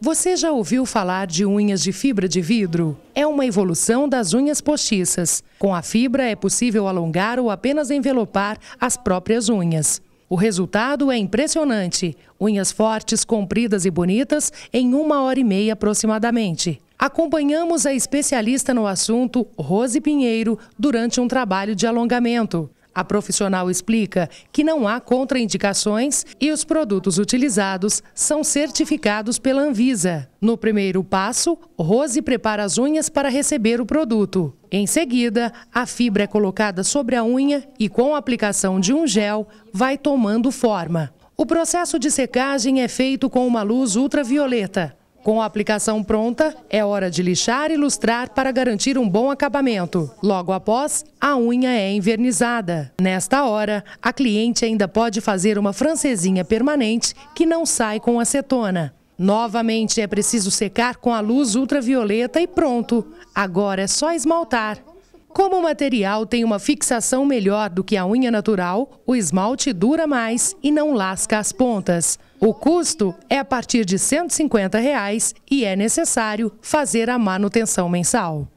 Você já ouviu falar de unhas de fibra de vidro? É uma evolução das unhas postiças. Com a fibra é possível alongar ou apenas envelopar as próprias unhas. O resultado é impressionante: unhas fortes, compridas e bonitas em uma hora e meia aproximadamente. Acompanhamos a especialista no assunto, Rose Pinheiro, durante um trabalho de alongamento. A profissional explica que não há contraindicações e os produtos utilizados são certificados pela Anvisa. No primeiro passo, Rose prepara as unhas para receber o produto. Em seguida, a fibra é colocada sobre a unha e, com a aplicação de um gel, vai tomando forma. O processo de secagem é feito com uma luz ultravioleta. Com a aplicação pronta, é hora de lixar e lustrar para garantir um bom acabamento. Logo após, a unha é envernizada. Nesta hora, a cliente ainda pode fazer uma francesinha permanente que não sai com acetona. Novamente é preciso secar com a luz ultravioleta e pronto. Agora é só esmaltar. Como o material tem uma fixação melhor do que a unha natural, o esmalte dura mais e não lasca as pontas. O custo é a partir de R$ 150 reais e é necessário fazer a manutenção mensal.